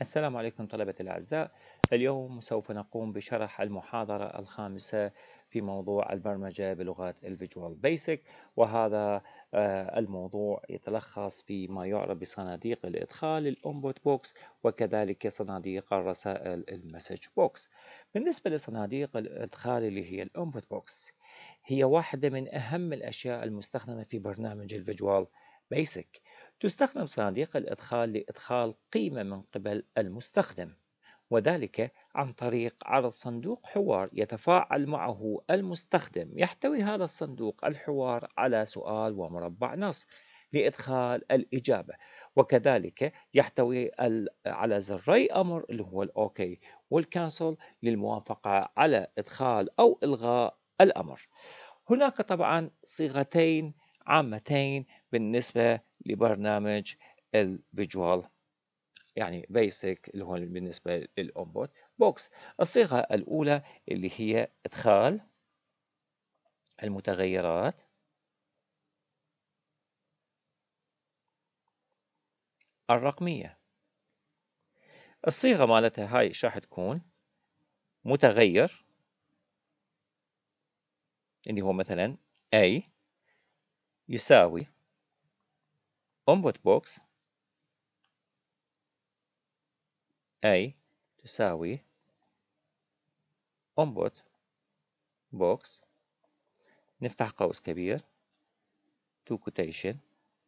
السلام عليكم طلبة الأعزاء اليوم سوف نقوم بشرح المحاضرة الخامسة في موضوع البرمجة بلغات الفيجوال بيسك وهذا آه، الموضوع يتلخص في ما يعرف بصناديق الإدخال الأنبوت بوكس وكذلك صناديق الرسائل المسج بوكس بالنسبة لصناديق الإدخال اللي هي الأنبوت بوكس هي واحدة من أهم الأشياء المستخدمة في برنامج الفيجوال بيسك Basic تستخدم صناديق الإدخال لإدخال قيمة من قبل المستخدم وذلك عن طريق عرض صندوق حوار يتفاعل معه المستخدم يحتوي هذا الصندوق الحوار على سؤال ومربع نص لإدخال الإجابة وكذلك يحتوي على زري أمر اللي هو الأوكي والكانسل للموافقة على إدخال أو إلغاء الأمر هناك طبعا صيغتين عامتين بالنسبة لبرنامج الفيجوال يعني بيسك اللي هو بالنسبة للأمبوت بوكس الصيغة الأولى اللي هي إدخال المتغيرات الرقمية الصيغة مالتها هاي شو تكون متغير اللي هو مثلا A يساوي input box A تساوي input box نفتح قوس كبير to quotation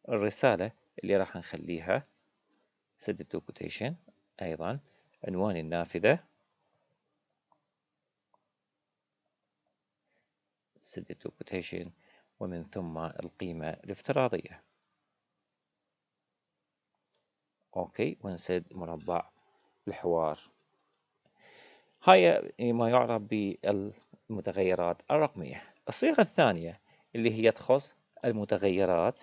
الرسالة اللي راح نخليها سد to quotation أيضا عنوان النافذة سد to quotation ومن ثم القيمة الافتراضية أوكي ونسد مربع الحوار هاي ما يعرف بالمتغيرات الرقمية الصيغة الثانية اللي هي تخص المتغيرات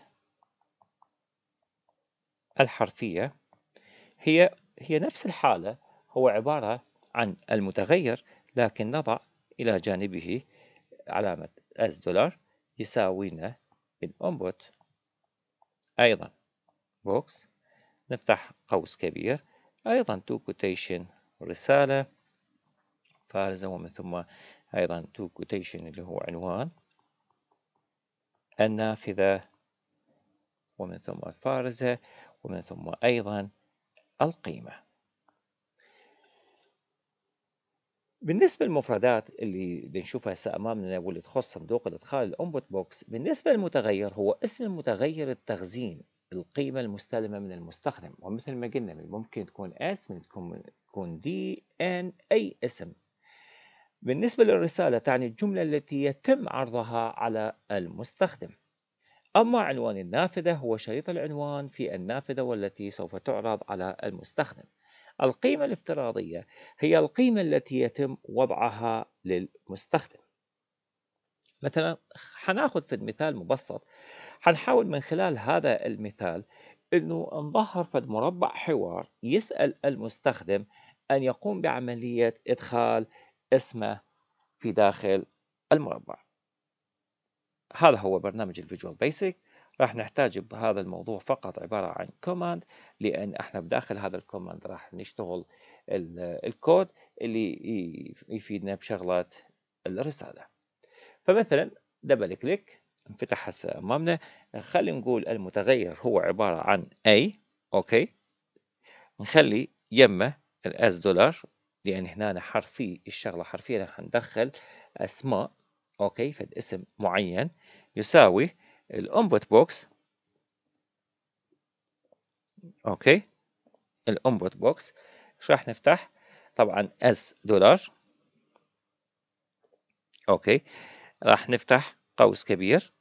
الحرفية هي هي نفس الحالة هو عبارة عن المتغير لكن نضع إلى جانبه علامة S دولار يساوينا بننبت أيضا بوكس نفتح قوس كبير أيضا تو كوتيشن رسالة فارزة ومن ثم أيضا تو كوتيشن اللي هو عنوان النافذة ومن ثم الفارزة ومن ثم أيضا القيمة بالنسبة للمفردات اللي بنشوفها هسه أمامنا واللي تخص صندوق الإدخال الأنبوت بوكس بالنسبة للمتغير هو اسم المتغير التخزين القيمة المستلمة من المستخدم ومثل ما قلنا ممكن تكون اس ممكن تكون دي ان أي اسم بالنسبة للرسالة تعني الجملة التي يتم عرضها على المستخدم أما عنوان النافذة هو شريط العنوان في النافذة والتي سوف تعرض على المستخدم القيمة الافتراضية هي القيمة التي يتم وضعها للمستخدم مثلا حناخذ في المثال مبسط حنحاول من خلال هذا المثال انه نظهر في مربع حوار يسأل المستخدم ان يقوم بعملية ادخال اسمه في داخل المربع هذا هو برنامج الفيجوال بيسك راح نحتاج بهذا الموضوع فقط عبارة عن كوماند لأن احنا بداخل هذا الكوماند راح نشتغل الكود اللي يفيدنا بشغلات الرسالة فمثلا دبل كليك انفتح هسه أمامنا خلينا نقول المتغير هو عبارة عن A أوكي نخلي يمه الاس دولار لأن هنا حرفي الشغلة حرفيا راح ندخل أسماء أوكي فد اسم معين يساوي الانبوت بوكس اوكي الانبوت بوكس شو راح نفتح طبعا اس دولار اوكي راح نفتح قوس كبير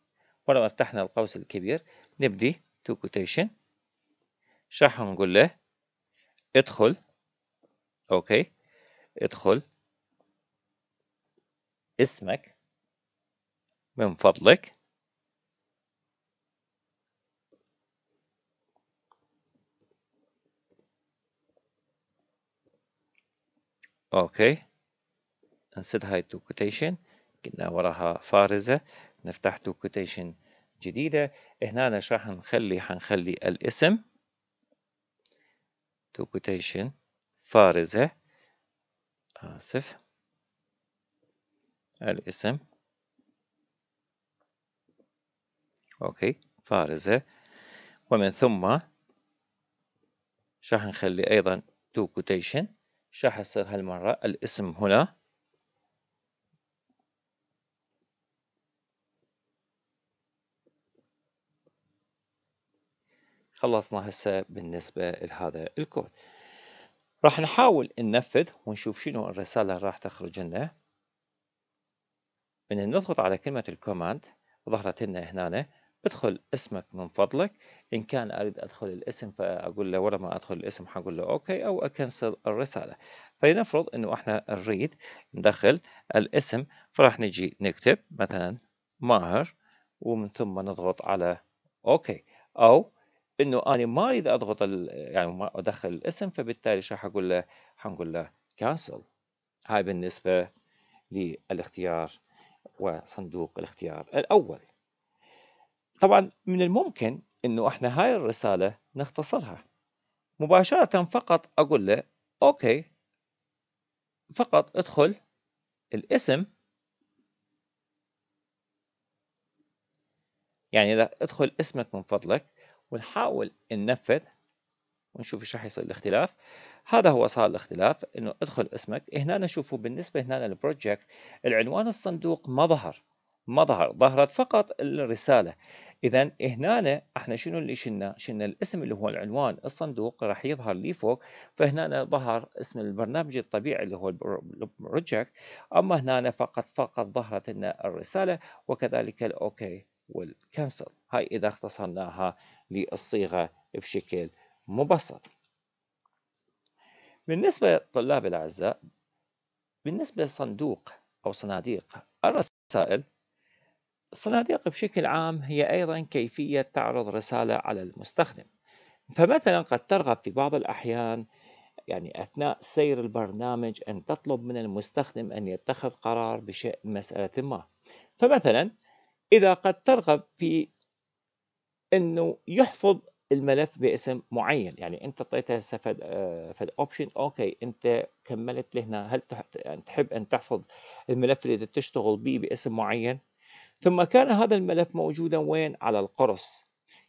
ولما فتحنا القوس الكبير نبدي تو كوتيشن شو راح نقول له ادخل اوكي ادخل اسمك من فضلك اوكي نسد هاي تو كوتيشن قلنا وراها فارزة نفتح تو كوتيشن جديدة هنا ايش راح نخلي حنخلي الاسم تو كوتيشن فارزة آسف الاسم أوكي فارزة ومن ثم راح نخلي أيضا تو كوتيشن شو حصير هالمرة الاسم هنا خلصنا هسه بالنسبة لهذا الكود راح نحاول ننفذ ونشوف شنو الرسالة اللي راح تخرج لنا من نضغط على كلمة الكوماند ظهرت لنا هنا ادخل اسمك من فضلك إن كان أريد أدخل الاسم فأقول له ورا ما أدخل الاسم حقول له أوكي أو أكنسل الرسالة فلنفرض إنه إحنا نريد ندخل الاسم فراح نجي نكتب مثلا ماهر ومن ثم نضغط على أوكي أو إنه أنا ما أريد أضغط يعني ما أدخل الاسم فبالتالي شو حقول له حنقول له كانسل هاي بالنسبة للاختيار وصندوق الاختيار الأول طبعا من الممكن انه احنا هاي الرسالة نختصرها مباشرة فقط اقول له اوكي فقط ادخل الاسم يعني اذا ادخل اسمك من فضلك ونحاول ننفذ ونشوف ايش راح يصير الاختلاف هذا هو صار الاختلاف انه ادخل اسمك هنا نشوفه بالنسبه هنا للبروجكت العنوان الصندوق ما ظهر ما ظهر ظهرت فقط الرسالة إذا هنا احنا شنو اللي شلنا؟ شلنا الاسم اللي هو العنوان الصندوق راح يظهر لي فوق فهنا ظهر اسم البرنامج الطبيعي اللي هو البروجكت أما هنا فقط فقط ظهرت لنا الرسالة وكذلك الأوكي والكنسل هاي إذا اختصرناها للصيغة بشكل مبسط بالنسبة للطلاب الأعزاء بالنسبة لصندوق أو صناديق الرسائل الصناديق بشكل عام هي أيضا كيفية تعرض رسالة على المستخدم فمثلا قد ترغب في بعض الأحيان يعني أثناء سير البرنامج أن تطلب من المستخدم أن يتخذ قرار بشأن مسألة ما فمثلا إذا قد ترغب في أنه يحفظ الملف باسم معين يعني انت اعطيته هسه فد فد اوبشن اوكي انت كملت لهنا هل تحب ان تحفظ الملف اللي تشتغل به باسم معين ثم كان هذا الملف موجودا وين على القرص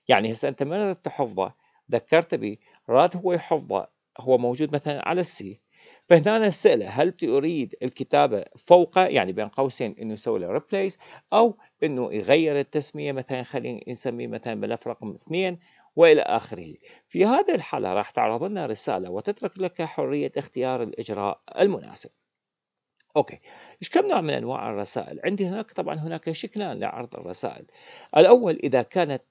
يعني هسه انت من تحفظه ذكرت به راد هو يحفظه هو موجود مثلا على السي فهنا سأله هل تريد الكتابة فوقه يعني بين قوسين انه يسوي له ريبليس او انه يغير التسمية مثلا خلينا نسميه مثلا ملف رقم اثنين والى اخره. في هذه الحالة راح تعرض لنا رسالة وتترك لك حرية اختيار الاجراء المناسب. اوكي ايش كم نوع من انواع الرسائل عندي هناك طبعا هناك شكلان لعرض الرسائل الاول اذا كانت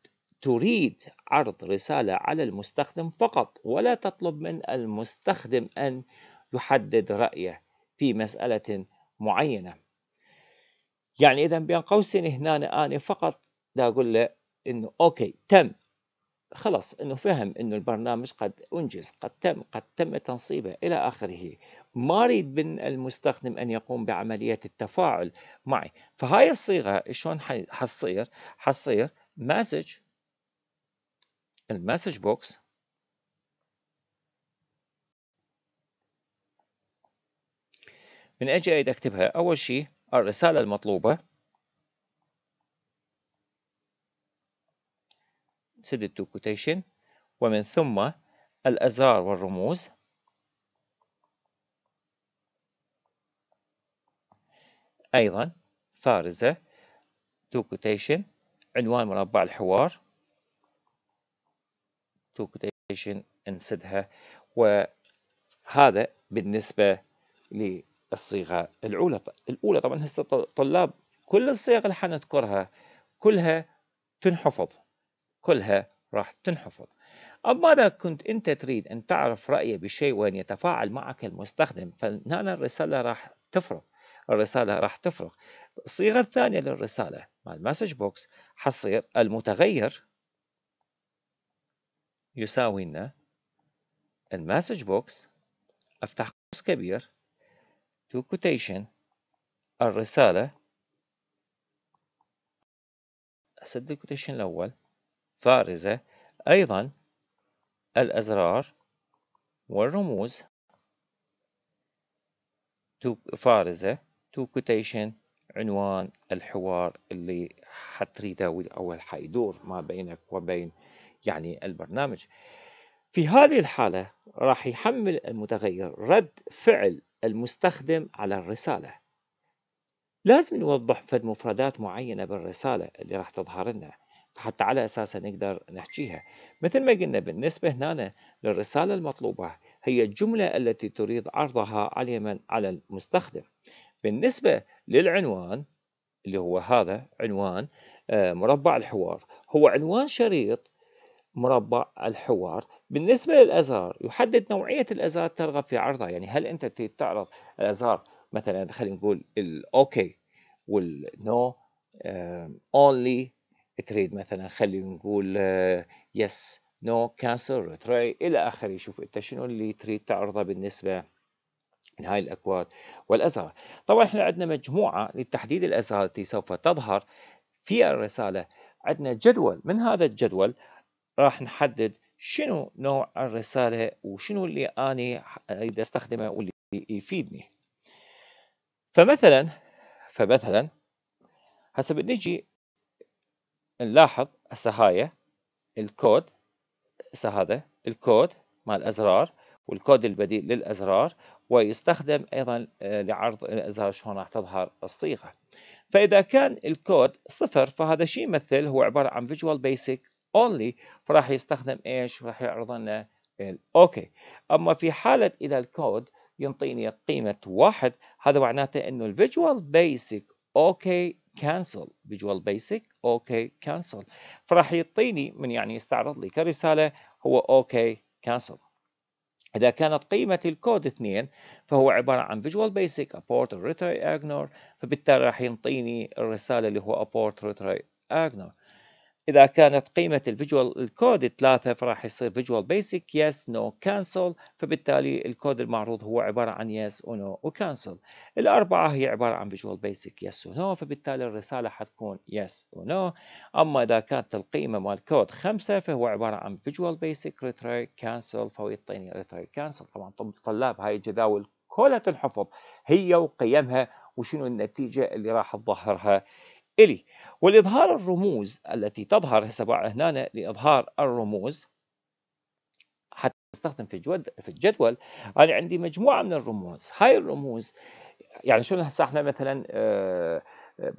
تريد عرض رسالة على المستخدم فقط ولا تطلب من المستخدم أن يحدد رأيه في مسألة معينة يعني إذا بين قوسين هنا أنا فقط دا أقول له إنه أوكي تم خلص انه فهم انه البرنامج قد انجز قد تم قد تم تنصيبه الى اخره ما اريد من المستخدم ان يقوم بعمليه التفاعل معي فهاي الصيغه شلون حتصير حتصير مسج المسج بوكس من اجي اكتبها اول شيء الرساله المطلوبه suited to quotation ومن ثم الأزرار والرموز أيضا فارزة to quotation عنوان مربع الحوار to quotation انسدها وهذا بالنسبة للصيغة الأولى الأولى طبعا هسه الطلاب كل الصيغ اللي حنذكرها كلها تنحفظ كلها راح تنحفظ أما إذا كنت أنت تريد أن تعرف رأيه بشيء وأن يتفاعل معك المستخدم فهنا الرسالة راح تفرق الرسالة راح تفرق الصيغة الثانية للرسالة مع المسج بوكس حصير المتغير يساوي لنا المسج بوكس افتح قوس كبير تو كوتيشن الرسالة أسد الكوتيشن الأول فارزة أيضا الأزرار والرموز فارزة تو كوتيشن عنوان الحوار اللي حتريده أو حيدور ما بينك وبين يعني البرنامج في هذه الحالة راح يحمل المتغير رد فعل المستخدم على الرسالة لازم نوضح فد مفردات معينة بالرسالة اللي راح تظهر لنا حتى على أساسها نقدر نحكيها مثل ما قلنا بالنسبة هنا للرسالة المطلوبة هي الجملة التي تريد عرضها على من على المستخدم بالنسبة للعنوان اللي هو هذا عنوان آه، مربع الحوار هو عنوان شريط مربع الحوار بالنسبة للأزار يحدد نوعية الأزار ترغب في عرضها يعني هل أنت تريد تعرض الأزار مثلا خلينا نقول الأوكي والنو أونلي تريد مثلا خلينا نقول يس نو كانسر تري الى اخره يشوف انت شنو اللي تريد تعرضه بالنسبه لهاي الاكواد والازهار طبعا احنا عندنا مجموعه لتحديد الازهار التي سوف تظهر في الرساله عندنا جدول من هذا الجدول راح نحدد شنو نوع الرساله وشنو اللي اني اريد استخدمه واللي يفيدني فمثلا فمثلا هسه بنجي نلاحظ هسه هاي الكود هسه هذا الكود مال الازرار والكود البديل للازرار ويستخدم ايضا آه، لعرض الازرار شلون راح تظهر الصيغه فاذا كان الكود صفر فهذا شيء يمثل هو عباره عن فيجوال بيسك اونلي فراح يستخدم ايش راح يعرض لنا الاوكي اما في حاله اذا الكود ينطيني قيمة واحد هذا معناته انه الفيجوال بيسك اوكي كانسل فيجوال بيسك اوكي كانسل فراح يعطيني من يعني يستعرض لي كرساله هو اوكي كانسل إذا كانت قيمة الكود 2 فهو عبارة عن فيجوال بيسك ابورت ريتري اجنور فبالتالي راح يعطيني الرسالة اللي هو ابورت ريتري اجنور إذا كانت قيمة الفيجوال الكود 3 فراح يصير فيجوال بيسك يس نو كانسل فبالتالي الكود المعروض هو عبارة عن يس و وكانسل الأربعة هي عبارة عن فيجوال بيسك يس نو فبالتالي الرسالة حتكون يس نو أما إذا كانت القيمة مال كود 5 فهو عبارة عن فيجوال بيسك ريتري كانسل فهو يعطيني ريتري كانسل طبعا طلاب هاي الجداول كلها تنحفظ هي وقيمها وشنو النتيجة اللي راح تظهرها إلي والإظهار الرموز التي تظهر هسه هنا لإظهار الرموز حتى نستخدم في الجدول في الجدول أنا عندي مجموعة من الرموز هاي الرموز يعني شو هسه احنا مثلا آه، آه،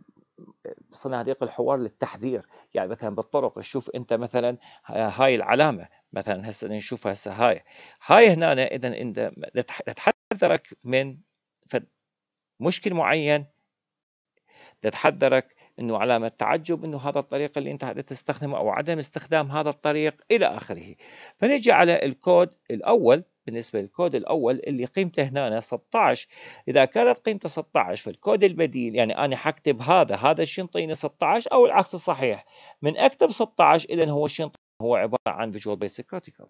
صناديق الحوار للتحذير يعني مثلا بالطرق تشوف انت مثلا آه، هاي العلامه مثلا هسه نشوفها هسه هاي هاي هنا اذا انت تتحذرك من مشكل معين تتحذرك انه علامه تعجب انه هذا الطريق اللي انت تستخدمه او عدم استخدام هذا الطريق الى اخره فنجي على الكود الاول بالنسبه للكود الاول اللي قيمته هنا 16 اذا كانت قيمته 16 فالكود البديل يعني انا حكتب هذا هذا الشنطيني 16 او العكس الصحيح من اكتب 16 اذا هو الشنطيني هو عباره عن فيجوال بيسك كريتيكال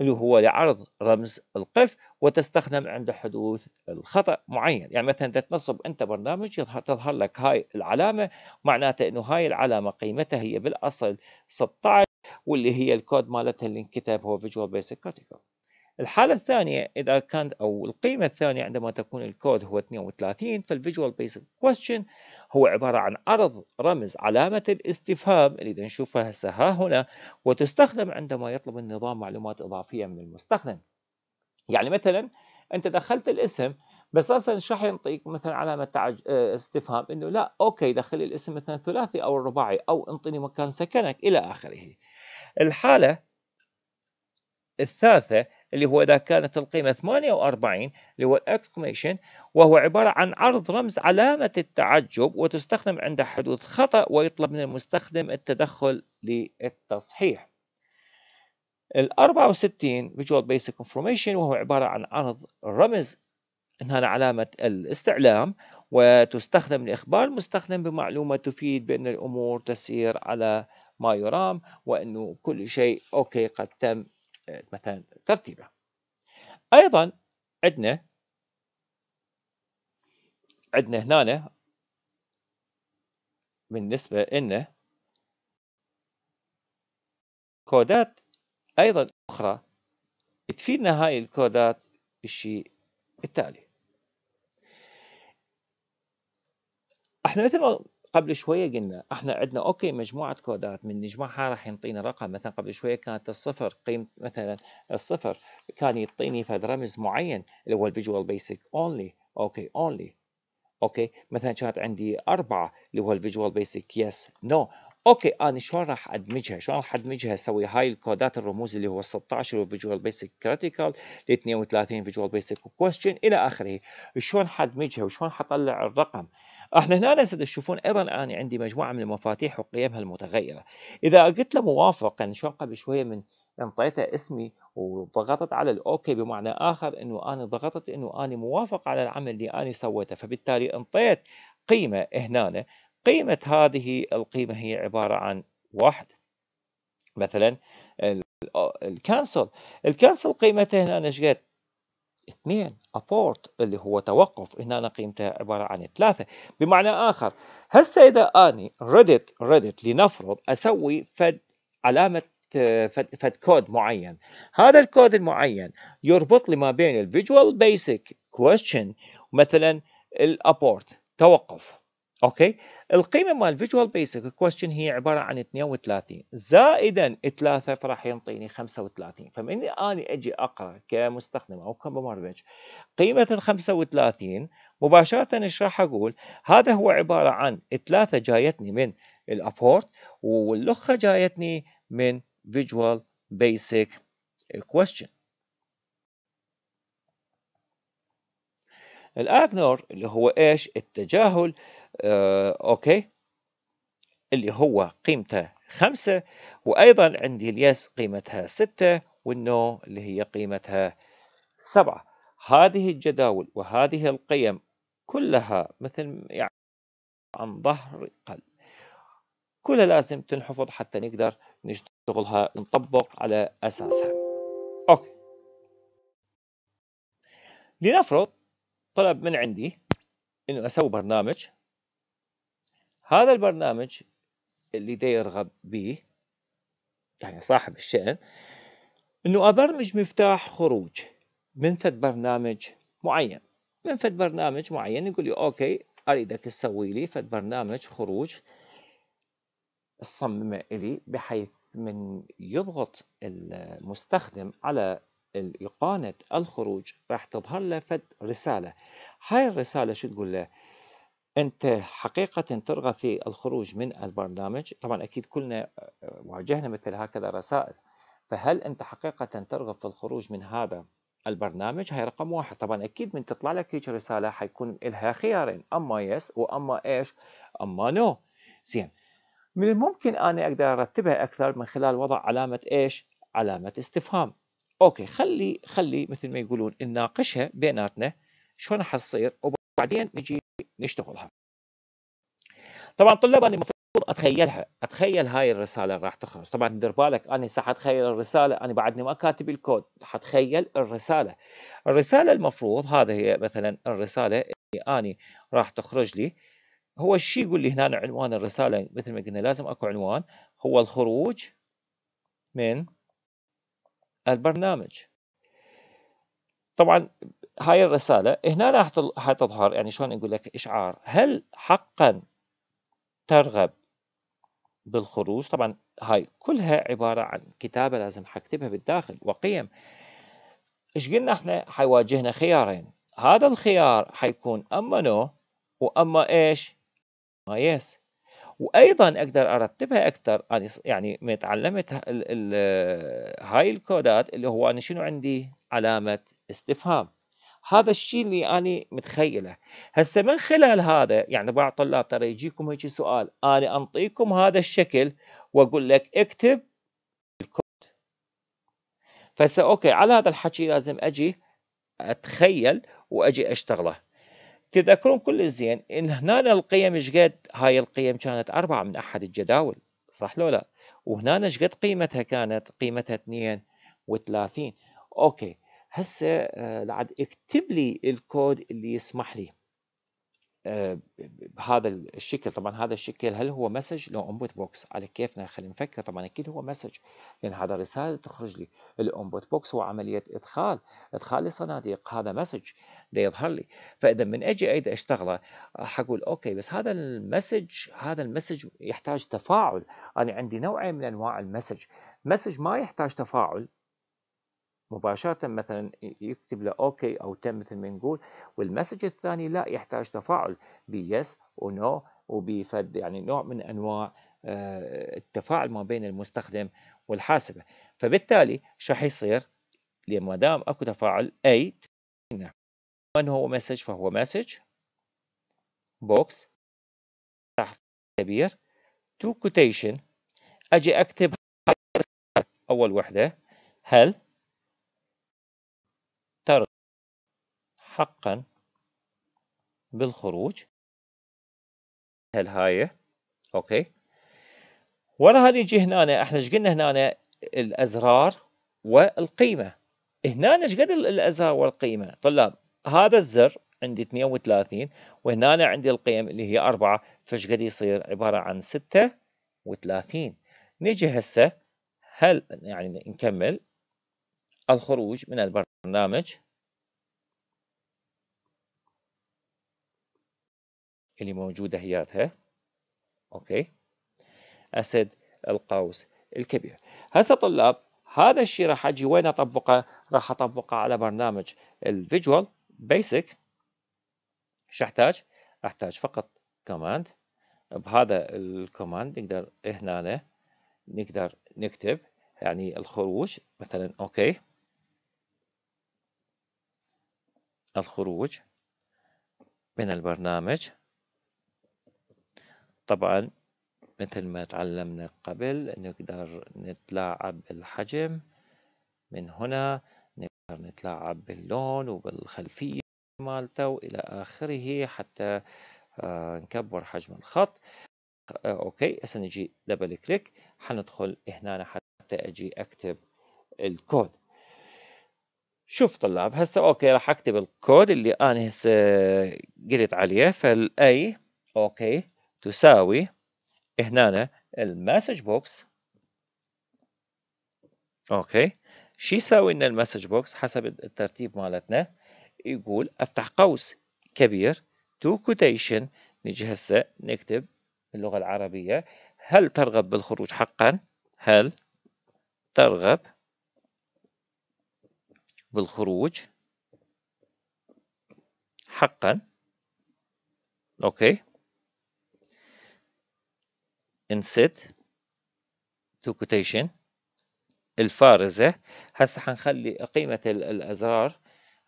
اللي هو لعرض رمز القف وتستخدم عند حدوث الخطأ معين يعني مثلا تنصب أنت برنامج تظهر لك هاي العلامة معناته أنه هاي العلامة قيمتها هي بالأصل 16 واللي هي الكود مالتها اللي انكتب هو فيجوال بيسك كريتيكال الحالة الثانية إذا كانت أو القيمة الثانية عندما تكون الكود هو 32 فالفيجوال بيسك كويستشن هو عبارة عن عرض رمز علامة الاستفهام اللي نشوفها هسه ها هنا وتستخدم عندما يطلب النظام معلومات إضافية من المستخدم يعني مثلا أنت دخلت الاسم بس اصلا شح ينطيك مثلا علامه تعج... آه، استفهام انه لا اوكي دخل الاسم مثلا ثلاثي او الرباعي او انطني مكان سكنك الى اخره. الحاله الثالثه اللي هو إذا كانت القيمة 48 اللي هو الإكسكوميشن وهو عبارة عن عرض رمز علامة التعجب وتستخدم عند حدوث خطأ ويطلب من المستخدم التدخل للتصحيح ال 64 Visual Basic Information وهو عبارة عن عرض رمز إنها علامة الاستعلام وتستخدم لإخبار المستخدم بمعلومة تفيد بأن الأمور تسير على ما يرام وأنه كل شيء أوكي قد تم مثلا ترتيبه ايضا عندنا عندنا هنا بالنسبه ان كودات ايضا اخرى تفيدنا هاي الكودات بالشيء التالي احنا مثل ما قبل شويه قلنا احنا عندنا اوكي مجموعه كودات من نجمعها راح ينطينا رقم مثلا قبل شويه كانت الصفر قيمه مثلا الصفر كان يعطيني فد رمز معين اللي هو الفيجوال بيسك اونلي اوكي اونلي اوكي مثلا كانت عندي اربعه اللي هو الفيجوال بيسك يس نو اوكي انا شلون راح ادمجها؟ شلون راح ادمجها؟ اسوي هاي الكودات الرموز اللي هو 16 اللي هو فيجوال بيسك كريتيكال، ل 32 فيجوال بيسك كويستشن الى اخره، شلون حدمجها وشلون حطلع الرقم؟ احنا هنا ستشوفون ايضا الان يعني عندي مجموعه من المفاتيح وقيمها المتغيره اذا قلت له موافق يعني شلون قبل شويه من انطيته اسمي وضغطت على الاوكي بمعنى اخر انه انا ضغطت انه انا موافق على العمل اللي انا سويته فبالتالي انطيت قيمه هنا قيمه هذه القيمه هي عباره عن واحد مثلا الكانسل الكانسل قيمته هنا ايش قد اثنين ابورت اللي هو توقف هنا أنا قيمتها عبارة عن ثلاثة بمعنى آخر هسه إذا أني ردت ردت لنفرض أسوي فد علامة فد آه، كود معين هذا الكود المعين يربط لي ما بين الفيجوال بيسك كويستشن مثلا الابورت توقف اوكي القيمه مال فيجوال بيسك كويستشن هي عباره عن 32 زائدا 3 فراح ينطيني 35 فمن اني اجي اقرا كمستخدم او كمبرمج قيمه ال 35 مباشره ايش راح اقول هذا هو عباره عن 3 جايتني من الابورت واللخه جايتني من فيجوال بيسك كويستشن الاغنور اللي هو ايش التجاهل آه، أوكي اللي هو قيمته خمسة وأيضا عندي اليس قيمتها ستة والنو اللي هي قيمتها سبعة هذه الجداول وهذه القيم كلها مثل يعني عن ظهر قلب كلها لازم تنحفظ حتى نقدر نشتغلها نطبق على أساسها أوكي لنفرض طلب من عندي أنه أسوي برنامج هذا البرنامج اللي دا يرغب به يعني صاحب الشأن انه ابرمج مفتاح خروج من فد برنامج معين من فد برنامج معين يقول لي اوكي اريدك تسوي لي فد برنامج خروج تصممه الي بحيث من يضغط المستخدم على ايقونه الخروج راح تظهر له فد رسالة هاي الرسالة شو تقول له أنت حقيقة ترغب في الخروج من البرنامج طبعا أكيد كلنا آه، واجهنا مثل هكذا رسائل فهل أنت حقيقة ترغب في الخروج من هذا البرنامج هاي رقم واحد طبعا أكيد من تطلع لك هيك رسالة حيكون لها خيارين أما يس وأما إيش أما نو زين من الممكن أنا أقدر أرتبها أكثر من خلال وضع علامة إيش علامة استفهام أوكي خلي خلي مثل ما يقولون نناقشها بيناتنا شلون حتصير وبعدين نجي نشتغلها طبعا طلاب انا المفروض اتخيلها اتخيل هاي الرساله راح تخرج طبعا دير بالك انا هسه اتخيل الرساله انا بعدني ما كاتب الكود حتخيل الرساله الرساله المفروض هذا هي مثلا الرساله اللي اني راح تخرج لي هو الشيء يقول لي هنا عنوان الرساله مثل ما قلنا لازم اكو عنوان هو الخروج من البرنامج طبعا هاي الرسالة هنا حتظهر يعني شلون نقول لك إشعار هل حقا ترغب بالخروج طبعا هاي كلها عبارة عن كتابة لازم حكتبها بالداخل وقيم ايش قلنا احنا حيواجهنا خيارين هذا الخيار حيكون اما نو واما ايش ما يس وايضا اقدر ارتبها اكثر انا يعني من تعلمت هاي الكودات اللي هو انا شنو عندي علامه استفهام هذا الشيء اللي أنا متخيله هسه من خلال هذا يعني بعض الطلاب ترى يجيكم هيك سؤال أنا أنطيكم هذا الشكل وأقول لك اكتب الكود فهسه أوكي على هذا الحكي لازم أجي أتخيل وأجي أشتغله تذكرون كل زين ان هنا القيم ايش قد هاي القيم كانت أربعة من أحد الجداول صح لو لا وهنا ايش قد قيمتها كانت قيمتها 32 أوكي هسه آه، لعد اكتب لي الكود اللي يسمح لي آه، بهذا الشكل طبعا هذا الشكل هل هو مسج لو انبوت بوكس على كيفنا خلينا نفكر طبعا اكيد هو مسج لان هذا رساله تخرج لي الانبوت بوكس هو عمليه ادخال ادخال لصناديق هذا مسج يظهر لي فاذا من اجي ايد اشتغله حقول اوكي بس هذا المسج هذا المسج يحتاج تفاعل انا عندي نوعين من انواع المسج مسج ما يحتاج تفاعل مباشرة مثلا يكتب له اوكي او تم مثل ما نقول والمسج الثاني لا يحتاج تفاعل بيس ونو وبيفد يعني نوع من انواع آه، التفاعل ما بين المستخدم والحاسبة فبالتالي شو راح يصير ما دام اكو تفاعل اي من هو مسج فهو مسج بوكس تحت كبير تو كوتيشن اجي اكتب اول وحده هل حقا بالخروج هالهاية اوكي وراها نيجي هنا احنا ايش قلنا هنا الازرار والقيمه هنا ايش قد الازرار والقيمه طلاب هذا الزر عندي 32 وهنا أنا عندي القيم اللي هي 4 فايش قد يصير عباره عن 36 نجي هسه هل يعني نكمل الخروج من البرنامج اللي موجودة هياتها أوكي أسد القوس الكبير هسه طلاب هذا الشيء راح أجي وين أطبقه راح أطبقه على برنامج الفيجوال بيسك شو أحتاج أحتاج فقط كوماند بهذا الكوماند نقدر هنا نقدر نكتب يعني الخروج مثلا أوكي الخروج من البرنامج طبعا مثل ما تعلمنا قبل نقدر نتلاعب بالحجم من هنا نقدر نتلاعب باللون وبالخلفية مالته وإلى آخره حتى آه، نكبر حجم الخط آه، أوكي هسه نجي دبل كليك حندخل هنا حتى أجي أكتب الكود شوف طلاب هسه أوكي راح أكتب الكود اللي أنا هسه قلت عليه فالأي أوكي تساوي هنا المسج بوكس اوكي شو يساوي لنا المسج بوكس حسب الترتيب مالتنا يقول افتح قوس كبير تو كوتيشن نجي هسه نكتب باللغه العربيه هل ترغب بالخروج حقا هل ترغب بالخروج حقا اوكي inset تو كوتيشن الفارزة هسه حنخلي قيمة الأزرار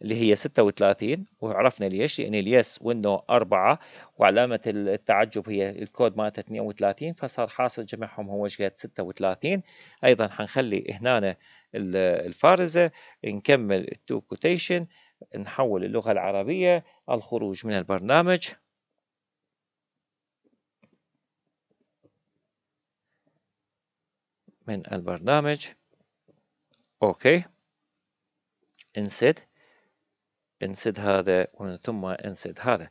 اللي هي 36 وعرفنا ليش لأن اليس والنو 4 وعلامة التعجب هي الكود مالته 32 فصار حاصل جمعهم هو وجهة 36 أيضا حنخلي هنا الفارزة نكمل التو كوتيشن نحول اللغة العربية الخروج من البرنامج من البرنامج اوكي انسد انسد هذا ومن ثم انسد هذا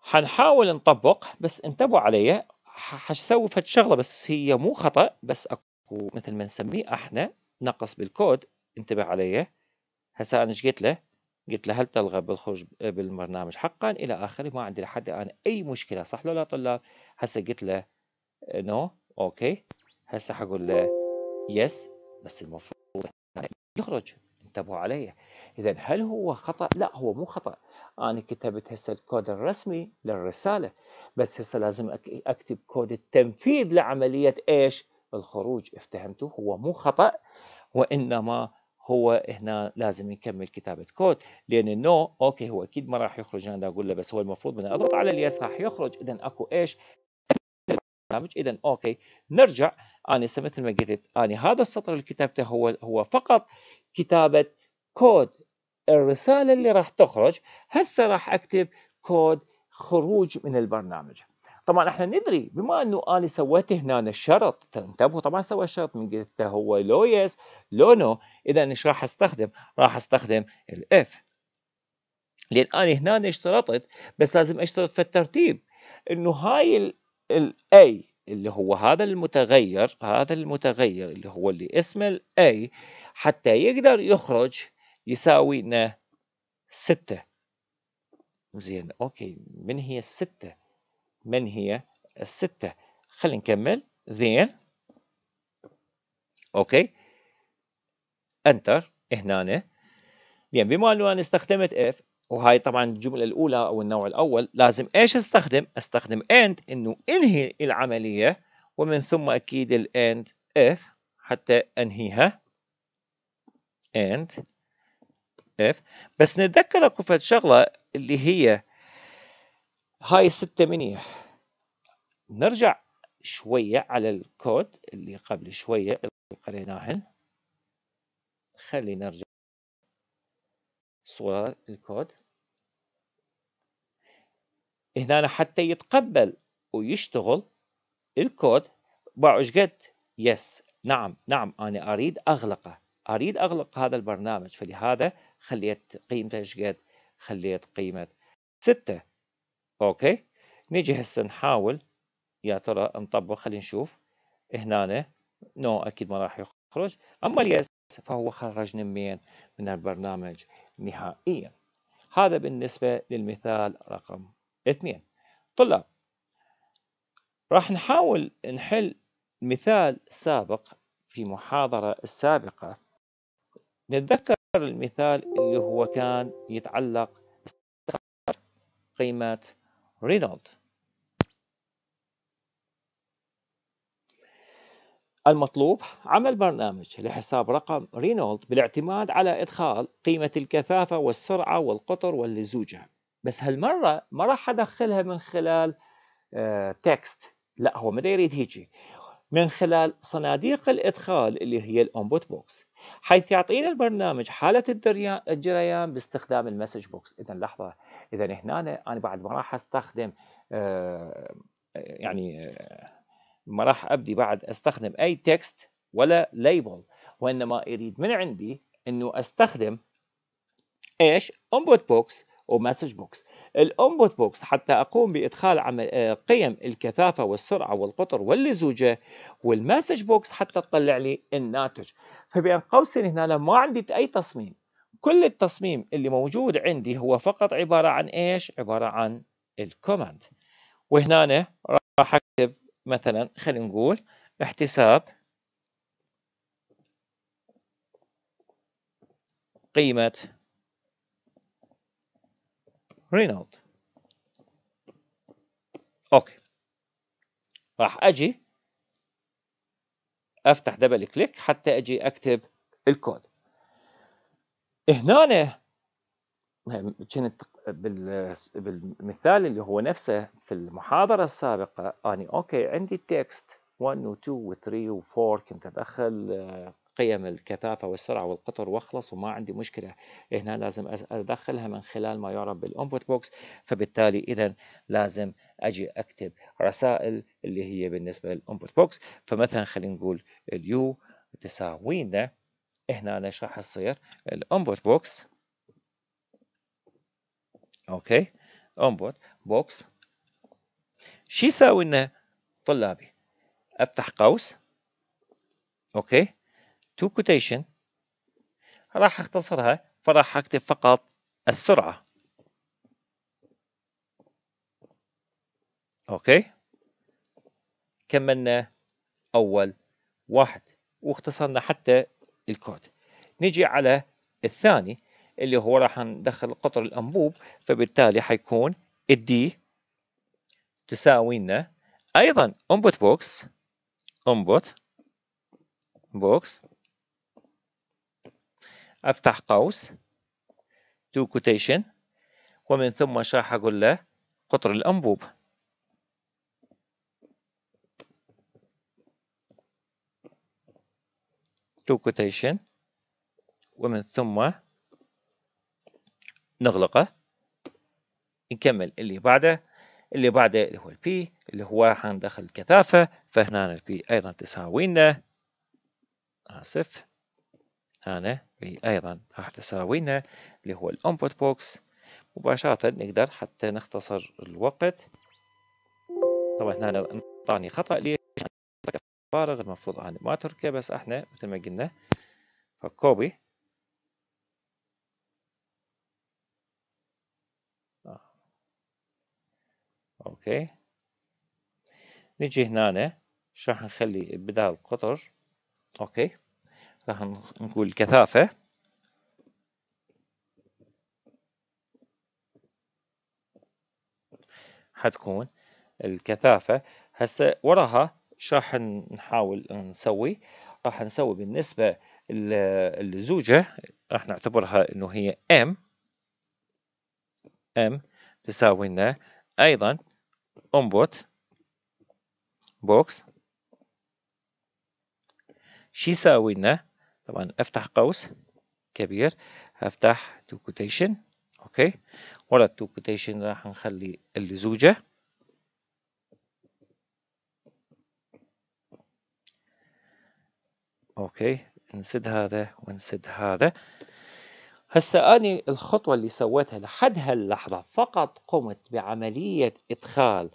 حنحاول نطبق بس انتبهوا علي حسوي فد شغله بس هي مو خطا بس اكو مثل ما نسميه احنا نقص بالكود انتبه علي هسه انا ايش قلت له؟ قلت له هل تلغى بالخروج بالبرنامج حقا الى اخره ما عندي لحد الان اي مشكله صح لو لا طلاب هسه قلت له نو اوكي هسه حقول له يس بس المفروض يخرج انتبهوا علي اذا هل هو خطا لا هو مو خطا انا كتبت هسه الكود الرسمي للرساله بس هسه لازم اكتب كود التنفيذ لعمليه ايش الخروج افتهمتوا هو مو خطا وانما هو هنا لازم نكمل كتابه كود لان النو اوكي هو اكيد ما راح يخرج انا اقول له بس هو المفروض من اضغط على اليس راح يخرج اذا اكو ايش البرنامج اذا اوكي نرجع انا مثل ما قلت انا هذا السطر اللي كتبته هو هو فقط كتابه كود الرساله اللي راح تخرج هسه راح اكتب كود خروج من البرنامج طبعا احنا ندري بما انه انا سويت هنا الشرط انتبهوا طبعا سوى الشرط من قلت هو لو يس لو نو اذا ايش راح استخدم؟ راح استخدم الاف لان انا هنا اشترطت بس لازم اشترط في الترتيب انه هاي الاي اللي هو هذا المتغير هذا المتغير اللي هو اللي اسمه الاي حتى يقدر يخرج يساوي لنا 6 زين اوكي من هي الستة من هي الستة خلينا نكمل زين اوكي انتر هنا لان بما انه انا استخدمت اف وهاي طبعا الجملة الأولى أو النوع الأول لازم إيش أستخدم؟ أستخدم end إنه أنهي العملية ومن ثم أكيد ال end if حتى أنهيها end if بس نتذكر أكو فد شغلة اللي هي هاي الستة منيح نرجع شوية على الكود اللي قبل شوية اللي قريناهن خلينا نرجع صورة الكود هنا حتى يتقبل ويشتغل الكود باعوا قد يس نعم نعم أنا أريد أغلقه أريد أغلق هذا البرنامج فلهذا خليت قيمته قد خليت قيمة ستة أوكي نيجي هسه نحاول يا ترى نطبق خلينا نشوف هنا نو أكيد ما راح يخرج أما اليس فهو خرج من من البرنامج نهائيا هذا بالنسبة للمثال رقم اثنين طلاب راح نحاول نحل مثال سابق في محاضرة السابقة نتذكر المثال اللي هو كان يتعلق قيمة رينولد المطلوب عمل برنامج لحساب رقم رينولد بالاعتماد على إدخال قيمة الكثافة والسرعة والقطر واللزوجة بس هالمرة ما راح أدخلها من خلال آه، تكست لا هو ما يريد هيجي من خلال صناديق الإدخال اللي هي الأنبوت بوكس حيث يعطينا البرنامج حالة الجريان باستخدام المسج بوكس إذا لحظة إذا هنا أنا بعد ما راح أستخدم آه، يعني آه، ما راح ابدي بعد استخدم اي تكست ولا ليبل وانما اريد من عندي انه استخدم ايش انبوت بوكس ومسج بوكس الانبوت بوكس حتى اقوم بادخال عمل آه، قيم الكثافه والسرعه والقطر واللزوجه والمسج بوكس حتى تطلع لي الناتج فبين قوسين هنا ما عندي اي تصميم كل التصميم اللي موجود عندي هو فقط عباره عن ايش عباره عن الكوماند وهنا راح اكتب مثلا خلينا نقول احتساب قيمة رينولد اوكي راح اجي افتح دبل كليك حتى اجي اكتب الكود هنا كنت بالمثال اللي هو نفسه في المحاضرة السابقة أنا أوكي عندي التكست 1 و 2 و 3 و 4 كنت أدخل آه، قيم الكثافة والسرعة والقطر وأخلص وما عندي مشكلة هنا لازم أدخلها من خلال ما يعرف بالأنبوت بوكس فبالتالي إذا لازم أجي أكتب رسائل اللي هي بالنسبة للأنبوت بوكس فمثلا خلينا نقول اليو تساوينا هنا ايش راح يصير الانبوت بوكس اوكي بورد بوكس شو يساوي لنا طلابي افتح قوس اوكي تو كوتيشن راح اختصرها فراح اكتب فقط السرعه اوكي كملنا اول واحد واختصرنا حتى الكود نجي على الثاني اللي هو راح ندخل قطر الأنبوب فبالتالي حيكون الدي تساوي لنا أيضا انبوت بوكس انبوت بوكس أفتح قوس تو كوتيشن ومن ثم راح أقول له قطر الأنبوب تو كوتيشن ومن ثم نغلقه نكمل اللي بعده اللي بعده اللي هو البي اللي هو حندخل الكثافة فهنا البي أيضا تساوي لنا آسف هنا بي أيضا راح تساوي لنا اللي هو الأنبوت بوكس مباشرة نقدر حتى نختصر الوقت طبعا هنا أعطاني خطأ ليش فارغ المفروض أنا ما تركه بس احنا مثل ما قلنا فكوبي اوكي نجي هنا شو راح نخلي بدال قطر اوكي راح نقول كثافة حتكون الكثافة هسه وراها شو راح نحاول نسوي راح نسوي بالنسبة للزوجة راح نعتبرها انه هي ام ام تساوي لنا ايضا انبوت بوكس شو يساوي لنا طبعا افتح قوس كبير افتح تو كوتيشن اوكي ورا التو كوتيشن راح نخلي اللي زوجة اوكي نسد هذا ونسد هذا هسا أنا الخطوة اللي سويتها لحد هاللحظة فقط قمت بعملية إدخال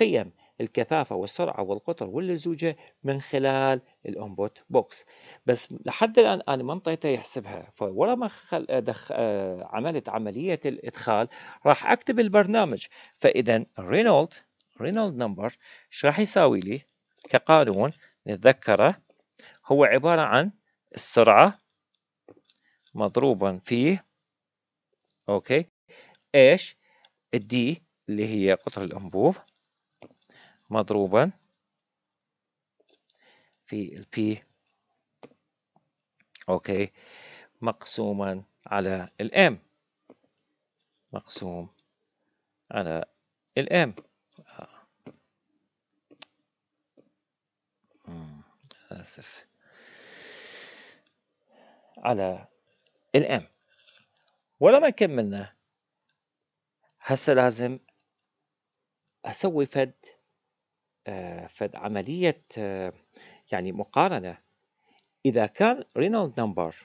قيم الكثافة والسرعة والقطر واللزوجة من خلال الأنبوت بوكس بس لحد الآن أنا ما انطيته يحسبها فورا ما خل... دخ... آه، عملت عملية الإدخال راح أكتب البرنامج فإذا رينولد رينولد نمبر شو راح يساوي لي كقانون نتذكره هو عبارة عن السرعة مضروبا فيه أوكي إيش الدي اللي هي قطر الأنبوب مضروبا في البي أوكي مقسوما على الام مقسوم على الام آه. آسف على الام ما كملنا هسه لازم اسوي فد آه، فد عمليه آه، يعني مقارنه اذا كان رينولد نمبر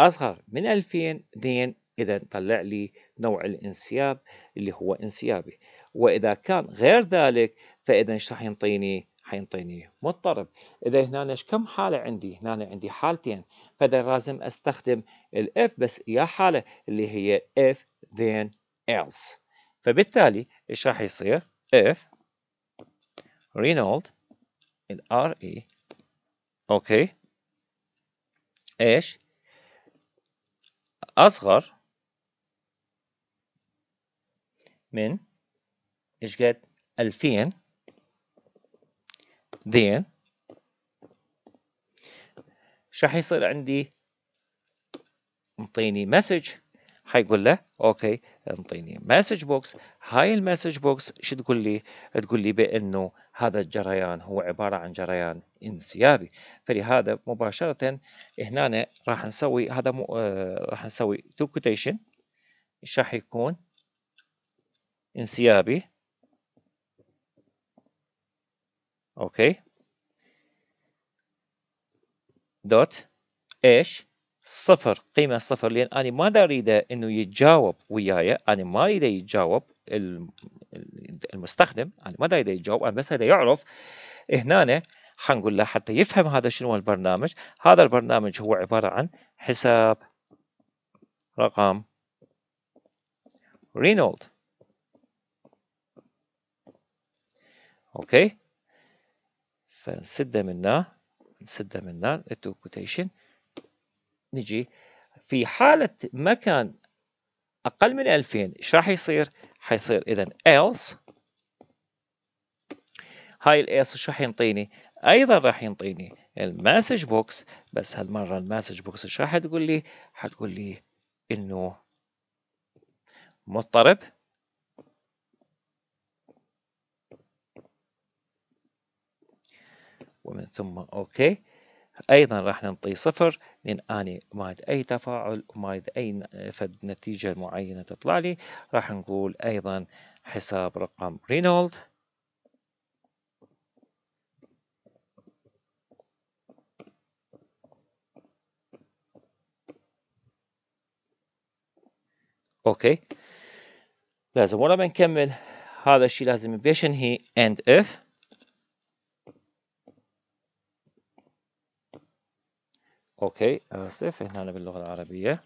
اصغر من 2002 اذا طلع لي نوع الانسياب اللي هو انسيابي واذا كان غير ذلك فاذا ايش راح ينطيني حينطيني مضطرب اذا هنا كم حاله عندي هنا عندي حالتين فذا لازم استخدم الاف بس يا حاله اللي هي if then else فبالتالي ايش راح يصير if رينولد الار اي اوكي ايش اصغر من ايش قد 2000 then شو حيصير عندي انطيني مسج حيقول له اوكي انطيني مسج بوكس هاي المسج بوكس شو تقول لي تقول لي بانه هذا الجريان هو عباره عن جريان انسيابي فلهذا مباشره هنا راح نسوي هذا مو آه، راح نسوي تو كوتيشن ايش راح يكون انسيابي اوكي دوت ايش صفر قيمة صفر لأن أنا ما أريده إنه يتجاوب وياي أنا ما أريده يتجاوب المستخدم أنا ما أريده يتجاوب أنا بس أريده يعرف هنا حنقول له حتى يفهم هذا شنو البرنامج هذا البرنامج هو عبارة عن حساب رقم رينولد أوكي فنسدها منها نسدها منها التو كوتيشن نجي في حالة ما كان أقل من 2000 إيش راح يصير؟ حيصير إذا else هاي الاس ايش راح ينطيني؟ ايضا راح ينطيني المسج بوكس بس هالمره المسج بوكس ايش راح تقول لي؟ حتقول لي انه مضطرب ومن ثم اوكي ايضا راح نعطي صفر لان اني ما عاد اي تفاعل وما عاد اي نتيجه معينه تطلع لي راح نقول ايضا حساب رقم رينولد اوكي لازم ورا بنكمل هذا الشيء لازم بيش انهي اند اف اوكي اسف آه، هنا باللغه العربيه